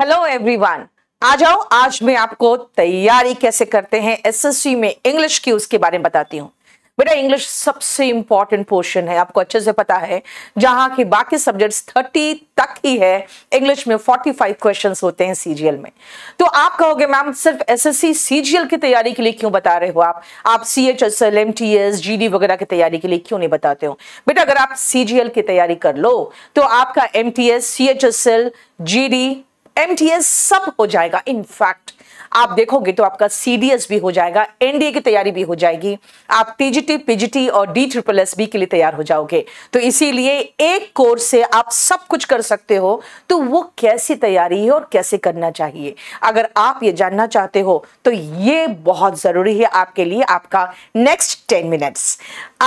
hello everyone आ जाओ आज मैं आपको तैयारी कैसे करते हैं एसएससी में इंग्लिश की उसके बारे में बताती हूँ बेटा इंग्लिश सबसे इंपॉर्टेंट पोर्शन है आपको अच्छे से पता है जहां के बाकी सब्जेक्ट्स 30 तक ही है इंग्लिश में 45 क्वेश्चंस होते हैं सीजीएल में तो आप कहोगे मैम सिर्फ एसएससी सीजीएल की तैयारी के लिए क्यों बता रहे हो आप आप C H S L M T S G D वगैरह की तैयारी के लिए क्यों नहीं बताते हो बेटा अगर आप सीजीएल की तैयारी कर लो तो आपका M T S C H S L G D MTS सब हो जाएगा इनफैक्ट आप देखोगे तो आपका सीडीएस भी हो जाएगा एनडीए की तैयारी भी हो जाएगी आप टीजीटी पीजीटी और डी ट्रिपल एस बी के लिए तैयार हो जाओगे तो इसीलिए एक कोर्स से आप सब कुछ कर सकते हो तो वो कैसी तैयारी है और कैसे करना चाहिए अगर आप ये जानना चाहते हो तो ये बहुत जरूरी है आपके लिए आपका नेक्स्ट टेन मिनट्स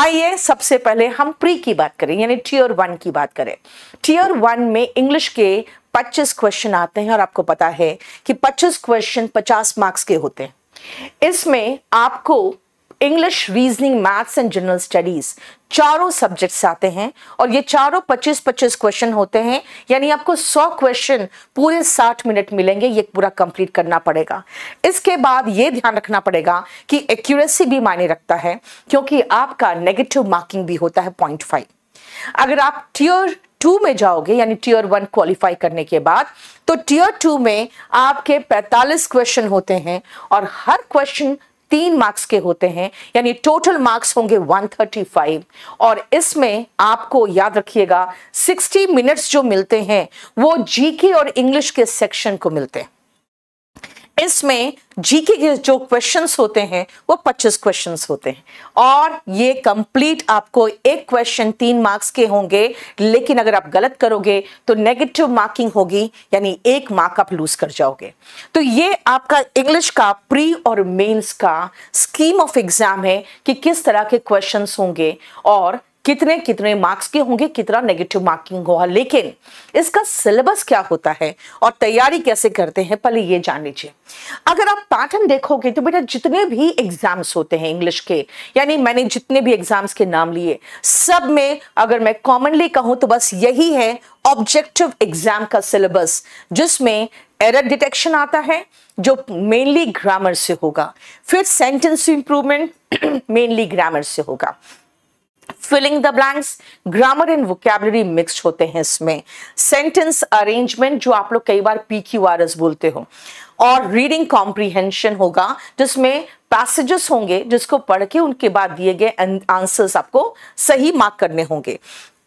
आइए सबसे पहले हम प्री की बात करें यानी टीयर वन की बात करें टीयर वन में इंग्लिश के 25 क्वेश्चन आते हैं और आपको पता है कि 25 क्वेश्चन 50 मार्क्स के होते हैं इसमें आपको English reasoning maths and general studies चारों सब्जेक्ट्स आते हैं और ये चारों 25-25 क्वेश्चन होते हैं यानी आपको 100 क्वेश्चन पूरे 60 मिनट मिलेंगे ये पूरा कंप्लीट करना पड़ेगा इसके बाद ये ध्यान रखना पड़ेगा कि एक्यूरेसी भी मायने रखता है क्योंकि आपका नेगेटिव मार्किंग भी होता है पॉइंट अगर आप टीयर टू में जाओगे यानी टीयर वन क्वालिफाई करने के बाद तो टीयर टू में आपके 45 क्वेश्चन होते हैं और हर क्वेश्चन तीन मार्क्स के होते हैं यानी टोटल मार्क्स होंगे 135 और इसमें आपको याद रखिएगा 60 मिनट्स जो मिलते हैं वो जीके और इंग्लिश के सेक्शन को मिलते हैं इसमें जीके के जो क्वेश्चंस होते हैं वो 25 क्वेश्चंस होते हैं और ये कंप्लीट आपको एक क्वेश्चन तीन मार्क्स के होंगे लेकिन अगर आप गलत करोगे तो नेगेटिव मार्किंग होगी यानी एक मार्क आप लूज कर जाओगे तो ये आपका इंग्लिश का प्री और मेंस का स्कीम ऑफ एग्जाम है कि किस तरह के क्वेश्चंस होंगे और कितने कितने मार्क्स के होंगे कितना नेगेटिव मार्किंग होगा लेकिन इसका सिलेबस क्या होता है और तैयारी कैसे करते हैं पहले ये जान लीजिए अगर आप पैटर्न देखोगे तो बेटा जितने भी एग्जाम्स होते हैं इंग्लिश के यानी मैंने जितने भी एग्जाम्स के नाम लिए सब में अगर मैं कॉमनली कहूं तो बस यही है ऑब्जेक्टिव एग्जाम का सिलेबस जिसमें एरर डिटेक्शन आता है जो मेनली ग्रामर से होगा फिर सेंटेंस इंप्रूवमेंट मेनली ग्रामर से होगा filling the blanks grammar and vocabulary mix होते हैं इसमें सेंटेंस अरेंजमेंट जो आप लोग कई बार पी क्यू आर एस बोलते हो और रीडिंग कॉम्प्रीहेंशन होगा जिसमें पैसेजेस होंगे जिसको पढ़ के उनके बाद दिए गए आंसर्स आपको सही मार्क करने होंगे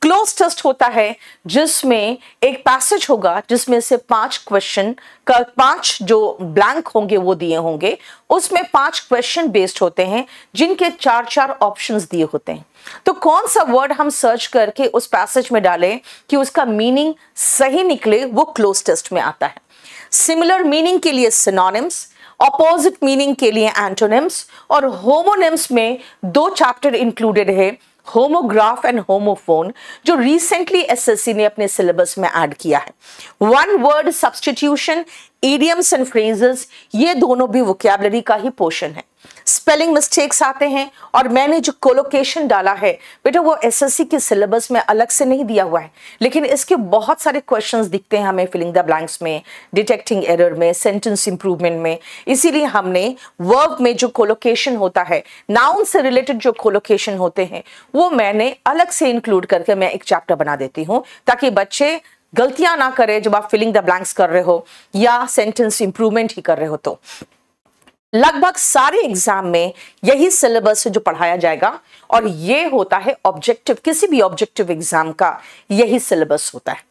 क्लोज टेस्ट होता है जिसमें एक पैसेज होगा जिसमें से पांच क्वेश्चन का पांच जो ब्लैंक होंगे वो दिए होंगे उसमें पांच क्वेश्चन बेस्ड होते हैं जिनके चार चार ऑप्शंस दिए होते हैं तो कौन सा वर्ड हम सर्च करके उस पैसेज में डालें कि उसका मीनिंग सही निकले वो क्लोज टेस्ट में आता है सिमिलर मीनिंग के लिए सिनोनिम्स ऑपोजिट मीनिंग के लिए एंटोनिम्स और होमोनिम्स में दो चैप्टर इंक्लूडेड है होमोग्राफ एंड होमोफोन जो रिसेंटली एसएससी ने अपने सिलेबस में ऐड किया है one word substitution idioms and phrases ये दोनों भी वोकैबलरी का ही पोर्शन है स्पेलिंग मिस्टेक्स आते हैं और मैंने जो कोलोकेशन डाला है बेटा वो एसएससी के सिलेबस में अलग से नहीं दिया हुआ है लेकिन इसके बहुत सारे क्वेश्चंस दिखते हैं हमें फिलिंग द ब्लैंक्स में डिटेक्टिंग एरर में सेंटेंस इंप्रूवमेंट में इसीलिए हमने वर्ब में जो कोलोकेशन होता है नाउन से रिलेटेड जो कोलोकेशन होते हैं वो मैंने अलग से इंक्लूड करके मैं एक चैप्टर बना देती हूँ ताकि बच्चे गलतियां ना करें जब आप फिलिंग द ब्लैंक्स कर रहे हो या सेंटेंस इंप्रूवमेंट ही कर रहे हो तो लगभग सारे एग्जाम में यही सिलेबस जो पढ़ाया जाएगा और ये होता है ऑब्जेक्टिव किसी भी ऑब्जेक्टिव एग्जाम का यही सिलेबस होता है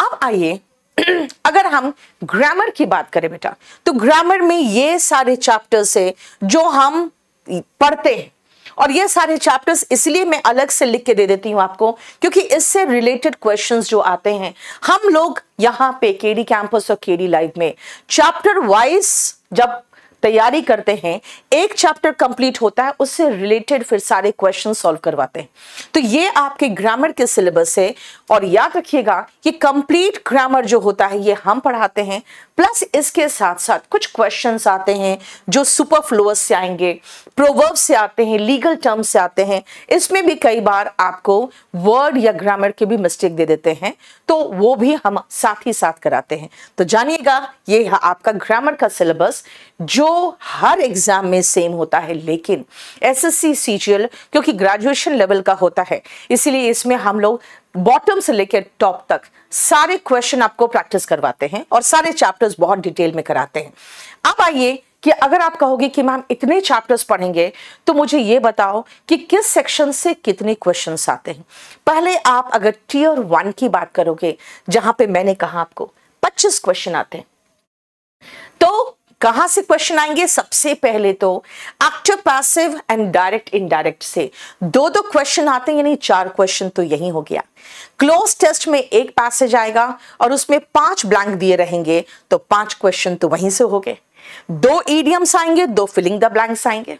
अब आइए अगर हम ग्रामर की बात करें बेटा तो ग्रामर में ये सारे चैप्टर्स है जो हम पढ़ते हैं और ये सारे चैप्टर्स इसलिए मैं अलग से लिख के दे देती हूँ आपको क्योंकि इससे रिलेटेड क्वेश्चंस जो आते हैं हम लोग यहाँ पे केडी कैंपस और केडी लाइव में चैप्टर वाइज जब तैयारी करते हैं एक चैप्टर कंप्लीट होता है उससे रिलेटेड फिर सारे क्वेश्चन सॉल्व करवाते हैं तो ये आपके ग्रामर के सिलेबस है और याद रखिएगा कि कंप्लीट ग्रामर जो होता है ये हम पढ़ाते हैं प्लस इसके साथ साथ कुछ क्वेश्चन आते हैं जो सुपर फ्लोअर्स से आएंगे प्रोवर्ब से आते हैं लीगल टर्म से आते हैं इसमें भी कई बार आपको वर्ड या ग्रामर के भी मिस्टेक दे देते हैं तो वो भी हम साथ ही साथ कराते हैं तो जानिएगा ये आपका ग्रामर का सिलेबस जो तो हर एग्जाम में सेम होता है लेकिन एसएससी सीजीएल क्योंकि ग्रेजुएशन लेवल का होता है इसीलिए इसमें हम लोग बॉटम से लेकर टॉप तक सारे क्वेश्चन आपको प्रैक्टिस करवाते हैं और सारे चैप्टर्स बहुत डिटेल में कराते हैं अब आइए कि अगर आप कहोगे कि मैम इतने चैप्टर्स पढ़ेंगे तो मुझे ये बताओ कि किस सेक्शन से कितने क्वेश्चंस आते हैं पहले आप अगर टीयर वन की बात करोगे जहां पे मैंने कहा आपको 25 क्वेश्चन आते हैं तो कहां से क्वेश्चन आएंगे सबसे पहले तो active passive and direct indirect से दो दो क्वेश्चन आते हैं यानी चार क्वेश्चन तो यही हो गया क्लोज टेस्ट में एक पैसेज आएगा और उसमें पांच ब्लैंक दिए रहेंगे तो पांच क्वेश्चन तो वहीं से हो गए दो ईडियम्स आएंगे दो फिलिंग द ब्लैंक्स आएंगे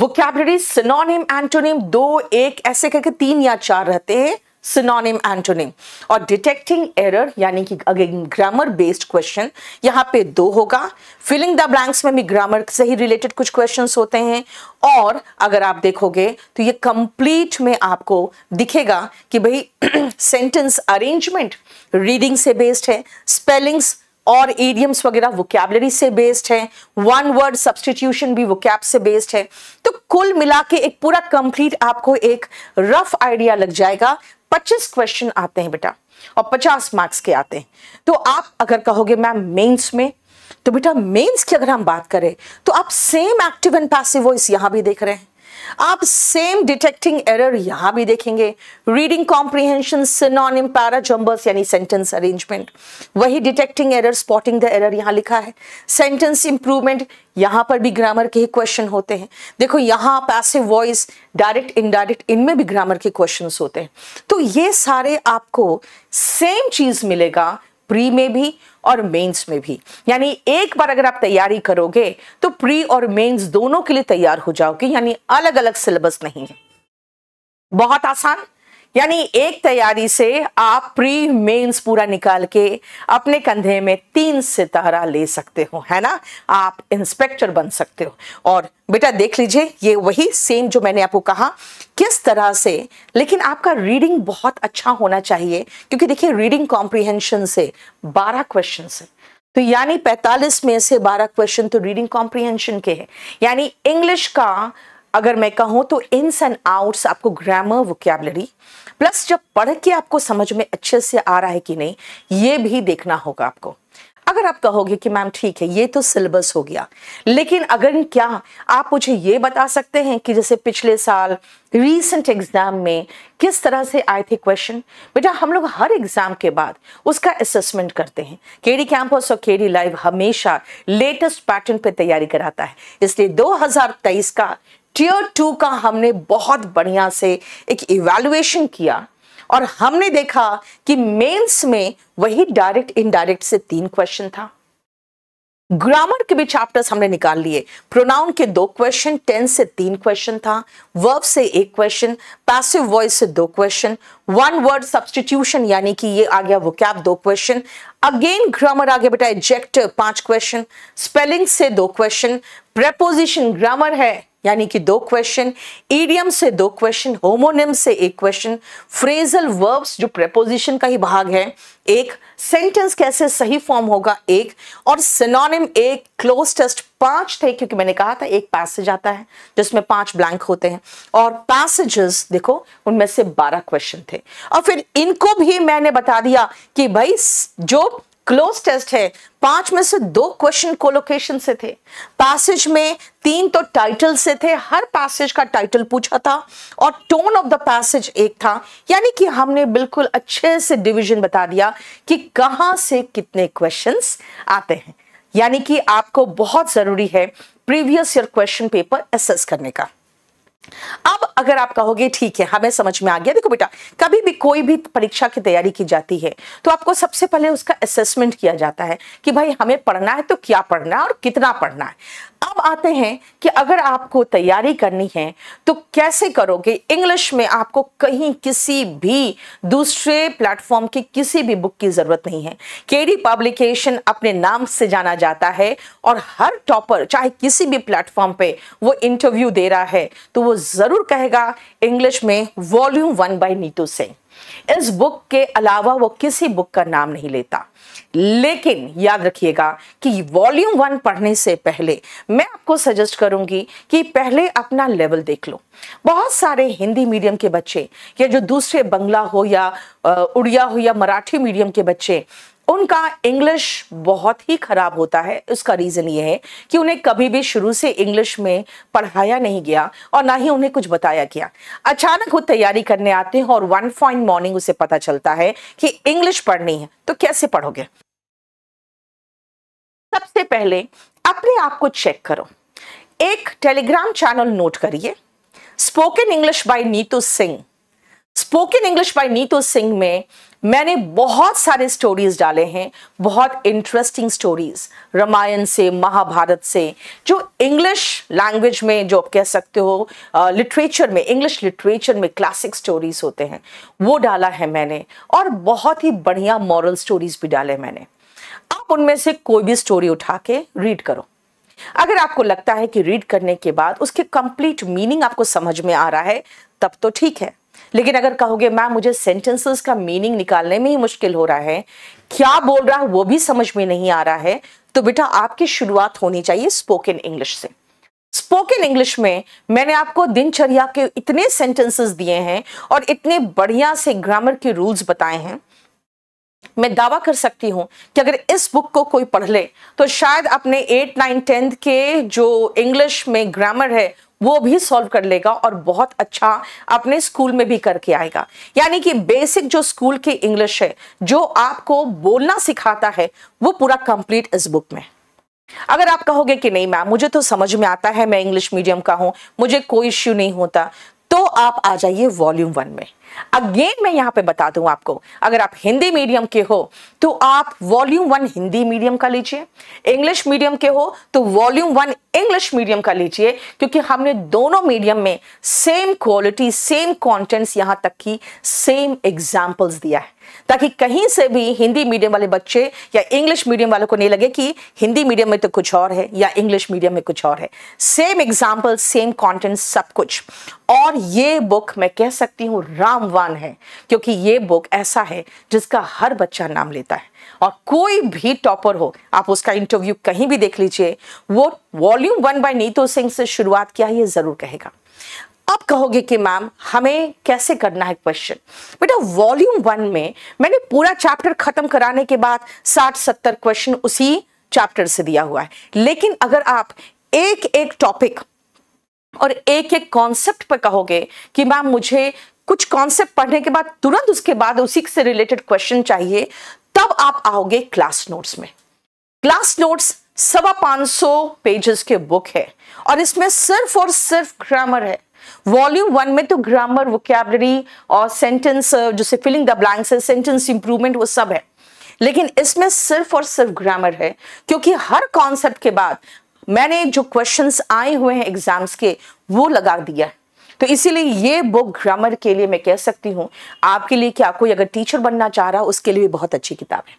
वोकैबलरी सिनोनिम एंटोनिम दो एक ऐसे करके तीन या चार रहते हैं सिनोनिम एंटोनिम और डिटेक्टिंग एरर यानी कि अगेन ग्रामर बेस्ड क्वेश्चन यहाँ पे दो होगा फिलिंग द ब्लैंक्स में भी ग्रामर से ही रिलेटेड कुछ क्वेश्चंस होते हैं और अगर आप देखोगे तो ये कंप्लीट में आपको दिखेगा कि भाई सेंटेंस अरेंजमेंट रीडिंग से बेस्ड है स्पेलिंग्स और एडियम्स वगैरह वोकेबलरी से बेस्ड है वन वर्ड सब्सटीट्यूशन भी वोकैब से बेस्ड है तो कुल मिला के एक पूरा कंप्लीट आपको एक रफ आइडिया लग जाएगा पच्चीस क्वेश्चन आते हैं बेटा और पचास मार्क्स के आते हैं तो आप अगर कहोगे मैम मेंस में तो बेटा मेंस की अगर हम बात करें तो आप same active and passive voice यहां भी देख रहे हैं आप सेम डिटेक्टिंग एरर यहां भी देखेंगे रीडिंग कॉम्प्रीहेंशन सिनोनिम जम्बर्स यानी सेंटेंस अरेंजमेंट वही detecting error spotting the error यहां लिखा है सेंटेंस इंप्रूवमेंट यहां पर भी ग्रामर के ही क्वेश्चन होते हैं देखो यहां पैसिव वॉइस डायरेक्ट इनडायरेक्ट इनमें भी ग्रामर के क्वेश्चन होते हैं तो ये सारे आपको सेम चीज मिलेगा प्री में भी और मेंस में भी यानी एक बार अगर आप तैयारी करोगे तो प्री और मेंस दोनों के लिए तैयार हो जाओगे यानी अलग अलग सिलेबस नहीं है बहुत आसान यानी एक तैयारी से आप प्री मेंस पूरा निकाल के अपने कंधे में तीन सितारा ले सकते हो है ना आप इंस्पेक्टर बन सकते हो और बेटा देख लीजिए ये वही सेम जो मैंने आपको कहा किस तरह से लेकिन आपका रीडिंग बहुत अच्छा होना चाहिए क्योंकि देखिए रीडिंग कॉम्प्रिहेंशन से बारह क्वेश्चन है तो यानी 45 में से 12 क्वेश्चन तो रीडिंग कॉम्प्रिहेंशन के है यानी इंग्लिश का अगर मैं कहूँ तो इन्स एंड आउट्स आपको ग्रामर वोकेबलरी प्लस जब पढ़ के आपको समझ में अच्छे से आ रहा है कि नहीं ये भी देखना होगा आपको अगर आप कहोगे कि मैम ठीक है ये तो सिलेबस हो गया लेकिन अगर क्या आप मुझे ये बता सकते हैं कि जैसे पिछले साल रीसेंट एग्जाम में किस तरह से आए थे क्वेश्चन बेटा हम लोग हर एग्जाम के बाद उसका असेसमेंट करते हैं केडी कैंपस और केडी लाइव हमेशा लेटेस्ट पैटर्न पे तैयारी कराता है इसलिए 2023 का टीयर टू का हमने बहुत बढ़िया से एक इवेलुएशन किया और हमने देखा कि मेंस में वही डायरेक्ट इनडायरेक्ट से तीन क्वेश्चन था ग्रामर के भी चैप्टर्स हमने निकाल लिए प्रोनाउन के दो क्वेश्चन टेंस से तीन क्वेश्चन था वर्ब से एक क्वेश्चन पैसिव वॉइस से दो क्वेश्चन वन वर्ड सब्सटीट्यूशन यानी कि ये आ गया वो कैब दो क्वेश्चन अगेन ग्रामर आ गया बेटा एजेक्ट पांच क्वेश्चन स्पेलिंग से दो क्वेश्चन प्रेपोजिशन ग्रामर है यानी कि दो क्वेश्चन ईडियम से दो क्वेश्चन होमोनिम से एक क्वेश्चन फ्रेजल वर्ब्स जो प्रेपोजिशन का ही भाग है एक सेंटेंस कैसे सही फॉर्म होगा एक और सिनोनिम एक क्लोज टेस्ट पांच थे क्योंकि मैंने कहा था एक पैसेज आता है जिसमें पांच ब्लैंक होते हैं और पैसेजेस देखो उनमें से बारह क्वेश्चन थे और फिर इनको भी मैंने बता दिया कि भाई जो क्लोज टेस्ट है पांच में से दो क्वेश्चन कोलोकेशन से थे पैसेज में तीन तो टाइटल से थे हर पैसेज का टाइटल पूछा था और टोन ऑफ द पैसेज एक था यानी कि हमने बिल्कुल अच्छे से डिवीजन बता दिया कि कहां से कितने क्वेश्चंस आते हैं यानी कि आपको बहुत जरूरी है previous year question paper assess करने का अब अगर आप कहोगे ठीक है हमें हाँ, समझ में आ गया देखो बेटा कभी भी कोई भी परीक्षा की तैयारी की जाती है तो आपको सबसे पहले उसका असेसमेंट किया जाता है कि भाई हमें पढ़ना है तो क्या पढ़ना है और कितना पढ़ना है अब आते हैं कि अगर आपको तैयारी करनी है तो कैसे करोगे इंग्लिश में आपको कहीं किसी भी दूसरे प्लेटफॉर्म की किसी भी बुक की ज़रूरत नहीं है केडी पब्लिकेशन अपने नाम से जाना जाता है और हर टॉपर चाहे किसी भी प्लेटफॉर्म पे वो इंटरव्यू दे रहा है तो वो ज़रूर कहेगा इंग्लिश में volume one by Neetu Singh इस बुक के अलावा वो किसी बुक का नाम नहीं लेता लेकिन याद रखिएगा कि वॉल्यूम वन पढ़ने से पहले मैं आपको सजेस्ट करूंगी कि पहले अपना लेवल देख लो बहुत सारे हिंदी मीडियम के बच्चे या जो दूसरे बंगला हो या उड़िया हो या मराठी मीडियम के बच्चे उनका इंग्लिश बहुत ही ख़राब होता है उसका रीज़न ये है कि उन्हें कभी भी शुरू से इंग्लिश में पढ़ाया नहीं गया और ना ही उन्हें कुछ बताया गया अचानक वो तैयारी करने आते हैं और वन पॉइंट मॉर्निंग उसे पता चलता है कि इंग्लिश पढ़नी है तो कैसे पढ़ोगे सबसे पहले अपने आप को चेक करो एक टेलीग्राम चैनल नोट करिए spoken English by Neetu Singh spoken English by Neetu Singh में मैंने बहुत सारे स्टोरीज डाले हैं बहुत इंटरेस्टिंग स्टोरीज रामायण से महाभारत से जो इंग्लिश लैंग्वेज में जो आप कह सकते हो लिटरेचर में इंग्लिश लिटरेचर में क्लासिक स्टोरीज होते हैं वो डाला है मैंने और बहुत ही बढ़िया मॉरल स्टोरीज भी डाले मैंने आप उनमें से कोई भी स्टोरी उठा के रीड करो अगर आपको लगता है कि रीड करने के बाद उसके कंप्लीट मीनिंग आपको समझ में आ रहा है तब तो ठीक है लेकिन अगर कहोगे मैम मुझे सेंटेंसेस का मीनिंग निकालने में ही मुश्किल हो रहा है क्या बोल रहा है वो भी समझ में नहीं आ रहा है तो बेटा आपकी शुरुआत होनी चाहिए स्पोकन इंग्लिश से स्पोकन इंग्लिश में मैंने आपको दिनचर्या के इतने सेंटेंसेस दिए हैं और इतने बढ़िया से ग्रामर के रूल्स बताए हैं मैं दावा कर सकती हूं कि अगर इस बुक को कोई पढ़ ले तो शायद अपने एट नाइन टेंथ के जो इंग्लिश में ग्रामर है वो भी सॉल्व कर लेगा और बहुत अच्छा अपने स्कूल में भी करके आएगा यानी कि बेसिक जो स्कूल की इंग्लिश है जो आपको बोलना सिखाता है वो पूरा कंप्लीट इस बुक में अगर आप कहोगे कि नहीं मैम मुझे तो समझ में आता है मैं इंग्लिश मीडियम का हूं मुझे कोई इश्यू नहीं होता तो आप आ जाइए वॉल्यूम वन में अगेन मैं यहां पे बता दूं आपको अगर आप हिंदी मीडियम के हो तो आप वॉल्यूम वन हिंदी मीडियम का लीजिए इंग्लिश मीडियम के हो तो वॉल्यूम वन इंग्लिश मीडियम का लीजिए क्योंकि हमने दोनों मीडियम में सेम क्वालिटी सेम कंटेंट्स यहां तक की सेम एग्जाम्पल्स दिया है ताकि कहीं से भी हिंदी मीडियम वाले बच्चे या इंग्लिश मीडियम वालों को नहीं लगे कि हिंदी मीडियम में तो कुछ और है या इंग्लिश मीडियम में कुछ और है सेम एग्जाम्पल सेम कॉन्टेंट सब कुछ और ये बुक मैं कह सकती हूँ रामवान है क्योंकि ये बुक ऐसा है जिसका हर बच्चा नाम लेता है और कोई भी टॉपर हो आप उसका इंटरव्यू कहीं भी देख लीजिए वो volume one by Neetu Singh से शुरुआत किया ये जरूर कहेगा अब कहोगे कि मैम हमें कैसे करना है क्वेश्चन बेटा वॉल्यूम वन में मैंने पूरा चैप्टर खत्म कराने के बाद साठ सत्तर क्वेश्चन उसी चैप्टर से दिया हुआ है लेकिन अगर आप एक एक टॉपिक और एक एक कॉन्सेप्ट पर कहोगे कि मैम मुझे कुछ कॉन्सेप्ट पढ़ने के बाद तुरंत उसके बाद उसी से रिलेटेड क्वेश्चन चाहिए तब आप आओगे क्लास नोट्स में क्लास नोट्स सवा पांच सौ पेजेस के बुक है और इसमें सिर्फ और सिर्फ ग्रामर है वॉल्यूम वन में तो ग्रामर वोकेबलरी और सेंटेंस जो से फिलिंग द ब्लैंक्स है सेंटेंस इंप्रूवमेंट वो सब है लेकिन इसमें सिर्फ और सिर्फ ग्रामर है क्योंकि हर कॉन्सेप्ट के बाद मैंने जो क्वेश्चंस आए हुए हैं एग्जाम्स के वो लगा दिया है तो इसीलिए ये बुक ग्रामर के लिए मैं कह सकती हूँ आपके लिए क्या कोई अगर टीचर बनना चाह रहा हो उसके लिए भी बहुत अच्छी किताब है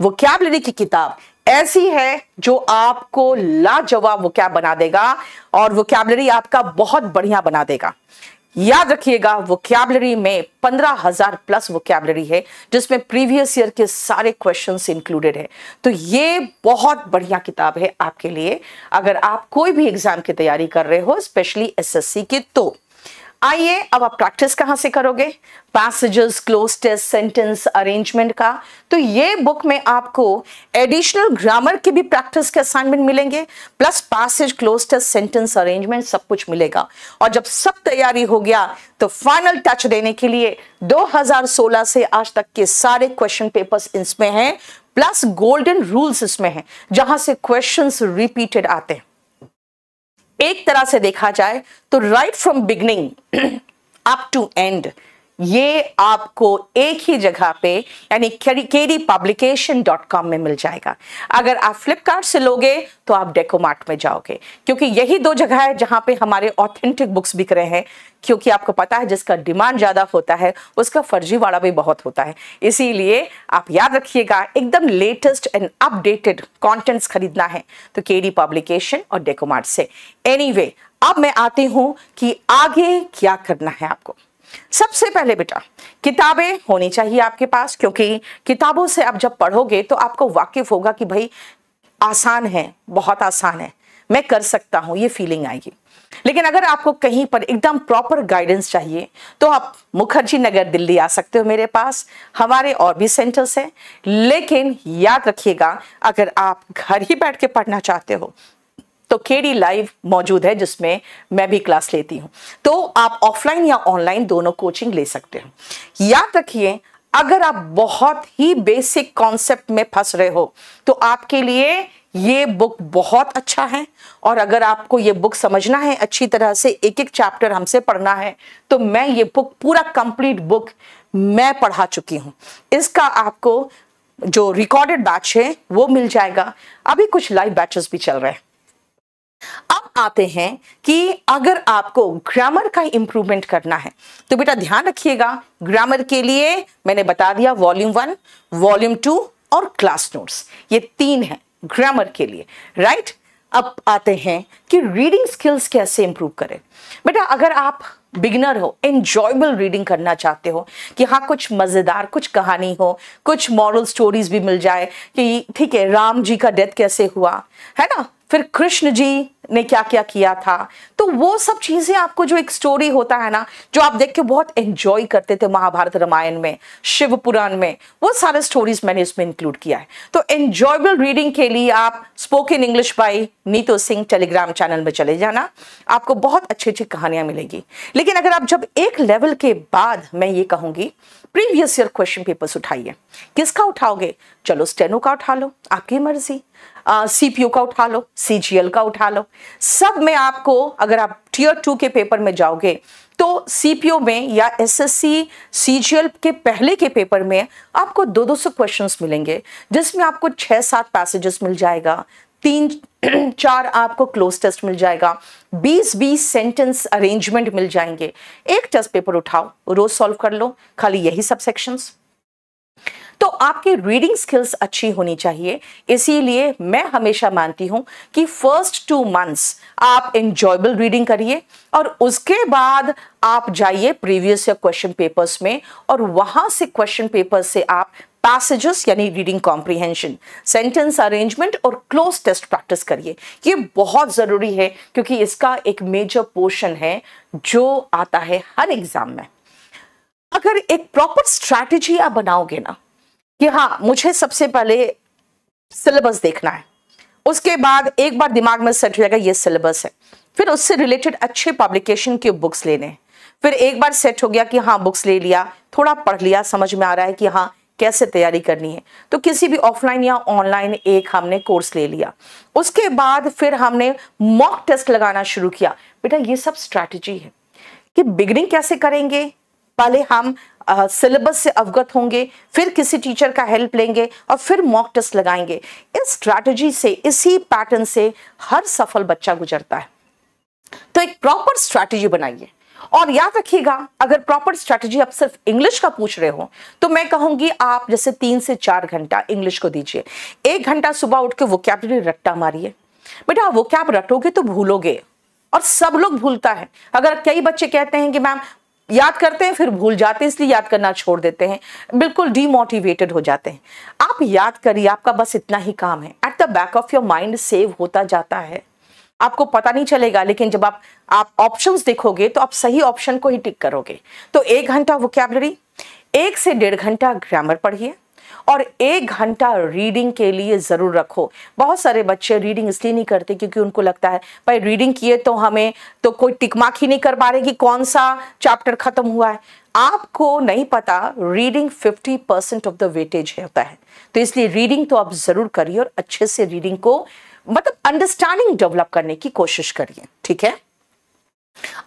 वोकेबलरी की किताब ऐसी है जो आपको लाजवाब वो क्या बना देगा और कैबलरी आपका बहुत बढ़िया बना देगा याद रखिएगा कैबलरी में पंद्रह हजार प्लस कैबलरी है जिसमें प्रीवियस ईयर के सारे क्वेश्चंस इंक्लूडेड है तो ये बहुत बढ़िया किताब है आपके लिए अगर आप कोई भी एग्जाम की तैयारी कर रहे हो स्पेशली एसएससी की तो आइए अब आप प्रैक्टिस कहां से करोगे passages cloze test sentence arrangement का तो ये बुक में आपको एडिशनल ग्रामर की भी प्रैक्टिस के असाइनमेंट मिलेंगे plus passage cloze test sentence arrangement सब कुछ मिलेगा और जब सब तैयारी हो गया तो फाइनल टच देने के लिए 2016 से आज तक के सारे क्वेश्चन पेपर्स इसमें हैं प्लस गोल्डन रूल्स इसमें हैं जहां से क्वेश्चंस रिपीटेड आते हैं एक तरह से देखा जाए तो right from beginning up to end ये आपको एक ही जगह पे यानी केडी पब्लिकेशन डॉट कॉम में मिल जाएगा अगर आप फ्लिपकार्ट से लोगे तो आप डेकोमार्ट में जाओगे क्योंकि यही दो जगह है जहां पे हमारे ऑथेंटिक बुक्स बिक रहे हैं क्योंकि आपको पता है जिसका डिमांड ज़्यादा होता है उसका फर्जीवाड़ा भी बहुत होता है इसीलिए आप याद रखिएगा एकदम लेटेस्ट एंड अपडेटेड कॉन्टेंट्स खरीदना है तो केडी पब्लिकेशन और डेकोमार्ट से एनी anyway, अब मैं आती हूं कि आगे क्या करना है आपको सबसे पहले बेटा किताबें होनी चाहिए आपके पास क्योंकि किताबों से आप जब पढ़ोगे तो आपको वाकिफ होगा कि भाई आसान है बहुत आसान है मैं कर सकता हूं ये फीलिंग आएगी लेकिन अगर आपको कहीं पर एकदम प्रॉपर गाइडेंस चाहिए तो आप मुखर्जी नगर दिल्ली आ सकते हो मेरे पास हमारे और भी सेंटर्स हैं लेकिन याद रखिएगा अगर आप घर ही बैठ के पढ़ना चाहते हो तो केडी लाइव मौजूद है जिसमें मैं भी क्लास लेती हूं तो आप ऑफलाइन या ऑनलाइन दोनों कोचिंग ले सकते हो याद रखिए अगर आप बहुत ही बेसिक कॉन्सेप्ट में फंस रहे हो तो आपके लिए ये बुक बहुत अच्छा है और अगर आपको ये बुक समझना है अच्छी तरह से एक एक चैप्टर हमसे पढ़ना है तो मैं ये बुक पूरा कंप्लीट बुक मैं पढ़ा चुकी हूं इसका आपको जो रिकॉर्डेड बैच है वो मिल जाएगा अभी कुछ लाइव बैचेस भी चल रहे हैं आते हैं कि अगर आपको ग्रामर का इंप्रूवमेंट करना है तो बेटा ध्यान रखिएगा ग्रामर के लिए मैंने बता दिया वॉल्यूम वन वॉल्यूम टू और क्लास नोट्स ये तीन है ग्रामर के लिए राइट अब आते हैं कि रीडिंग स्किल्स कैसे इंप्रूव करें बेटा अगर आप बिगनर हो एंजॉयबल रीडिंग करना चाहते हो कि हाँ कुछ मज़ेदार कुछ कहानी हो कुछ मॉरल स्टोरीज भी मिल जाए कि ठीक है राम जी का डेथ कैसे हुआ है ना फिर कृष्ण जी ने क्या क्या किया था तो वो सब चीजें आपको जो एक स्टोरी होता है ना जो आप देख के बहुत एंजॉय करते थे महाभारत रामायण में शिव पुराण में वो सारे स्टोरीज मैंने इसमें इंक्लूड किया है तो एंजॉयबल रीडिंग के लिए आप spoken English by Neetu Singh Telegram channel में चले जाना आपको बहुत अच्छी अच्छी कहानियां मिलेंगी लेकिन अगर आप जब एक लेवल के बाद मैं ये कहूंगी प्रीवियस ईयर क्वेश्चन पेपर्स उठाइए किसका उठाओगे चलो स्टेनो का उठा लो आपकी मर्जी सीपीयू का उठा लो सीजीएल का उठा लो सब में आपको अगर आप टीयर टू के पेपर में जाओगे तो सीपीओ में या एसएससी सीजीएल के पहले के पेपर में आपको दो दो सौ क्वेश्चन मिलेंगे जिसमें आपको छः सात पैसेजेस मिल जाएगा तीन चार आपको क्लोज टेस्ट मिल जाएगा बीस बीस सेंटेंस अरेंजमेंट मिल जाएंगे एक टेस्ट पेपर उठाओ रोज सॉल्व कर लो खाली यही सब सेक्शंस तो आपकी रीडिंग स्किल्स अच्छी होनी चाहिए इसीलिए मैं हमेशा मानती हूं कि फर्स्ट टू मंथ्स आप इंजॉयबल रीडिंग करिए और उसके बाद आप जाइए प्रीवियस या क्वेश्चन पेपर्स में और वहां से क्वेश्चन पेपर से आप पैसेजेस यानी रीडिंग कॉम्प्रीहेंशन सेंटेंस अरेंजमेंट और क्लोज टेस्ट प्रैक्टिस करिए ये बहुत ज़रूरी है क्योंकि इसका एक मेजर पोर्शन है जो आता है हर एग्जाम में अगर एक प्रॉपर स्ट्रैटेजी आप बनाओगे ना कि हाँ मुझे सबसे पहले सिलेबस देखना है उसके बाद एक बार दिमाग में सेट हो जाएगा ये सिलेबस है फिर उससे रिलेटेड अच्छे पब्लिकेशन के बुक्स लेने हैं फिर एक बार सेट हो गया कि हाँ बुक्स ले लिया थोड़ा पढ़ लिया समझ में आ रहा है कि हाँ कैसे तैयारी करनी है तो किसी भी ऑफलाइन या ऑनलाइन एक हमने कोर्स ले लिया उसके बाद फिर हमने मॉक टेस्ट लगाना शुरू किया बेटा ये सब स्ट्रैटेजी है कि बिगनिंग कैसे करेंगे पहले हम सिलेबस से अवगत होंगे फिर किसी टीचर का हेल्प लेंगे और फिर मॉक टेस्ट लगाएंगे इस स्ट्रैटेजी से इसी पैटर्न से हर सफल बच्चा गुजरता है तो एक प्रॉपर स्ट्रैटेजी बनाइए और याद रखिएगा अगर प्रॉपर स्ट्रैटेजी आप सिर्फ इंग्लिश का पूछ रहे हो तो मैं कहूंगी आप जैसे तीन से चार घंटा इंग्लिश को दीजिए एक घंटा सुबह उठ के वोकैबलरी रट्टा मारिए बेटा वो क्या रटोगे तो भूलोगे और सब लोग भूलता है अगर कई बच्चे कहते हैं कि मैम याद करते हैं फिर भूल जाते हैं इसलिए याद करना छोड़ देते हैं बिल्कुल डीमोटिवेटेड हो जाते हैं आप याद करिए आपका बस इतना ही काम है at the back of your mind save होता जाता है आपको पता नहीं चलेगा लेकिन जब आप आप ऑप्शंस देखोगे तो आप सही ऑप्शन को ही टिक करोगे तो एक घंटा वोकेबलरी एक से डेढ़ घंटा ग्रामर पढ़िए और एक घंटा रीडिंग के लिए ज़रूर रखो बहुत सारे बच्चे रीडिंग इसलिए नहीं करते क्योंकि उनको लगता है भाई रीडिंग किए तो हमें तो कोई टिकमाक ही नहीं कर पा रहे कि कौन सा चैप्टर ख़त्म हुआ है आपको नहीं पता reading 50 percent of the weightage होता है तो इसलिए रीडिंग तो आप ज़रूर करिए और अच्छे से रीडिंग को मतलब अंडरस्टैंडिंग डेवलप करने की कोशिश करिए ठीक है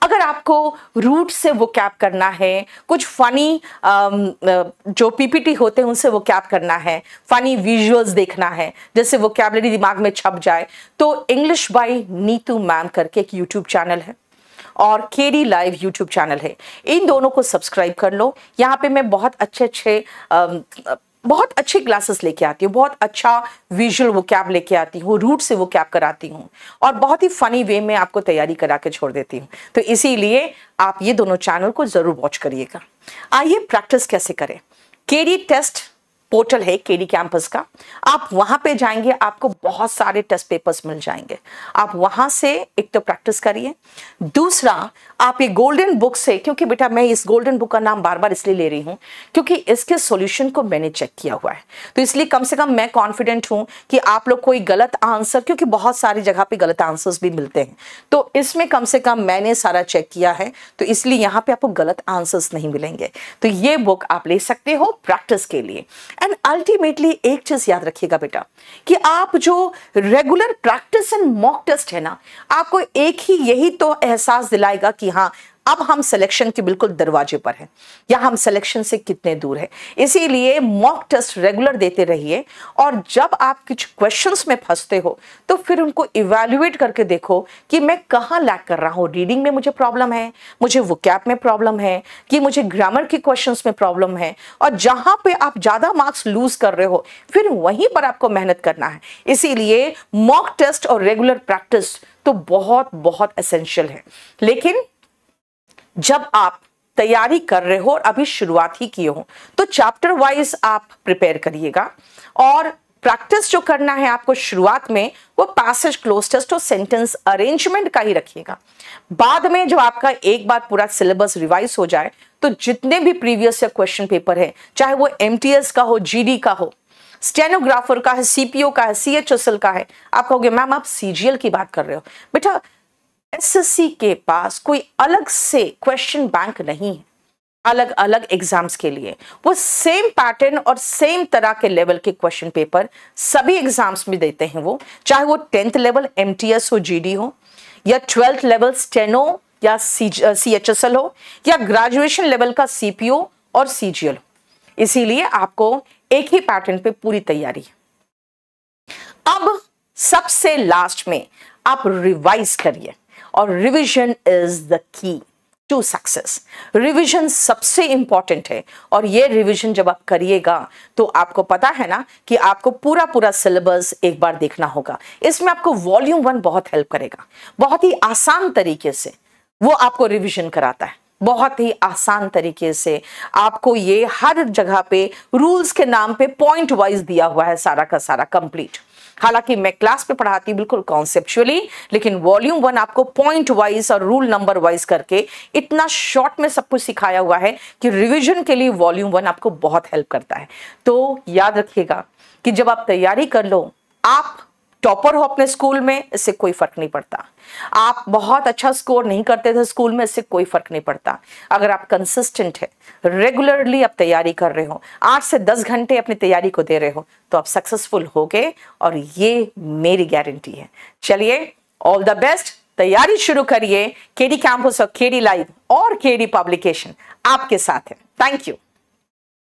अगर आपको रूट से वो कैप करना है कुछ फनी um, uh, जो पीपीटी होते हैं उनसे वो कैप करना है फनी विजुअल्स देखना है जैसे वो कैबलरी दिमाग में छप जाए तो इंग्लिश बाई नीतू मैम करके एक यूट्यूब चैनल है और के डी लाइव यूट्यूब चैनल है इन दोनों को सब्सक्राइब कर लो यहाँ पे मैं बहुत अच्छे अच्छे um, बहुत अच्छी क्लासेस लेके आती हूँ बहुत अच्छा विजुअल वो कैब लेके आती हूँ रूट से वो कैब कराती हूँ और बहुत ही फनी वे में आपको तैयारी करा के छोड़ देती हूँ तो इसीलिए आप ये दोनों चैनल को ज़रूर वॉच करिएगा आइए प्रैक्टिस कैसे करें के टेस्ट पोर्टल है केडी कैंपस का आप वहां पे जाएंगे आपको बहुत सारे टेस्ट पेपर्स मिल जाएंगे आप वहां से एक तो प्रैक्टिस करिए दूसरा आप ये गोल्डन बुक से क्योंकि बेटा मैं इस गोल्डन बुक का नाम बार बार इसलिए ले रही हूँ क्योंकि इसके सॉल्यूशन को मैंने चेक किया हुआ है तो इसलिए कम से कम मैं कॉन्फिडेंट हूँ कि आप लोग कोई गलत आंसर क्योंकि बहुत सारी जगह पर गलत आंसर्स भी मिलते हैं तो इसमें कम से कम मैंने सारा चेक किया है तो इसलिए यहाँ पे आपको गलत आंसर्स नहीं मिलेंगे तो ये बुक आप ले सकते हो प्रैक्टिस के लिए एंड अल्टीमेटली एक चीज याद रखिएगा बेटा कि आप जो regular practice and mock test है ना आपको एक ही यही तो एहसास दिलाएगा कि हाँ अब हम सिलेक्शन के बिल्कुल दरवाजे पर हैं या हम सिलेक्शन से कितने दूर है इसीलिए मॉक टेस्ट रेगुलर देते रहिए और जब आप कुछ क्वेश्चंस में फंसते हो तो फिर उनको इवेल्युएट करके देखो कि मैं कहाँ लैक कर रहा हूँ रीडिंग में मुझे प्रॉब्लम है मुझे वुकैप में प्रॉब्लम है कि मुझे ग्रामर के क्वेश्चन में प्रॉब्लम है और जहाँ पर आप ज़्यादा मार्क्स लूज कर रहे हो फिर वहीं पर आपको मेहनत करना है इसीलिए मॉक टेस्ट और रेगुलर प्रैक्टिस तो बहुत बहुत एसेंशियल है लेकिन जब आप तैयारी कर रहे हो और अभी शुरुआत ही किए हो तो चैप्टर वाइज आप प्रिपेयर करिएगा और प्रैक्टिस जो करना है आपको शुरुआत में वो पैसेज क्लोज टेस्ट और सेंटेंस अरेंजमेंट का ही रखिएगा बाद में जब आपका एक बार पूरा सिलेबस रिवाइज हो जाए तो जितने भी प्रीवियस या क्वेश्चन पेपर है चाहे वो एम का हो जी का हो स्टेनोग्राफर का है सीपीओ का है सी का है आप कहोगे मैम आप सीजीएल की बात कर रहे हो बेटा एस के पास कोई अलग से क्वेश्चन बैंक नहीं है अलग अलग एग्जाम्स के लिए वो सेम पैटर्न और सेम तरह के लेवल के क्वेश्चन पेपर सभी एग्जाम्स में देते हैं वो चाहे वो टेंथ लेवल एम हो जी हो या ट्वेल्थ लेवल स्टेनो या सी एच एस एल हो या ग्रेजुएशन लेवल का सी और सी जी एल हो इसीलिए आपको एक ही पैटर्न पे पूरी तैयारी अब सबसे लास्ट में आप रिवाइज करिए और revision is the key to success revision सबसे इंपॉर्टेंट है और ये रिविजन जब आप करिएगा तो आपको पता है ना कि आपको पूरा पूरा सिलेबस एक बार देखना होगा इसमें आपको वॉल्यूम वन बहुत हेल्प करेगा बहुत ही आसान तरीके से वो आपको रिविजन कराता है बहुत ही आसान तरीके से आपको ये हर जगह पे रूल्स के नाम पे पॉइंट वाइज दिया हुआ है सारा का सारा कंप्लीट हालांकि मैं क्लास पे पढ़ाती बिल्कुल कॉन्सेप्चुअली लेकिन वॉल्यूम वन आपको पॉइंट वाइज और रूल नंबर वाइज करके इतना शॉर्ट में सब कुछ सिखाया हुआ है कि रिविजन के लिए वॉल्यूम वन आपको बहुत हेल्प करता है तो याद रखिएगा कि जब आप तैयारी कर लो आप टॉपर हो अपने स्कूल में इससे कोई फर्क नहीं पड़ता आप बहुत अच्छा स्कोर नहीं करते थे स्कूल में इससे कोई फर्क नहीं पड़ता अगर आप कंसिस्टेंट है रेगुलरली आप तैयारी कर रहे हो आठ से दस घंटे अपनी तैयारी को दे रहे हो तो आप सक्सेसफुल हो गए और ये मेरी गारंटी है चलिए ऑल द बेस्ट तैयारी शुरू करिए केडी कैंपस और केडी लाइव और केडी पब्लिकेशन आपके साथ है थैंक यू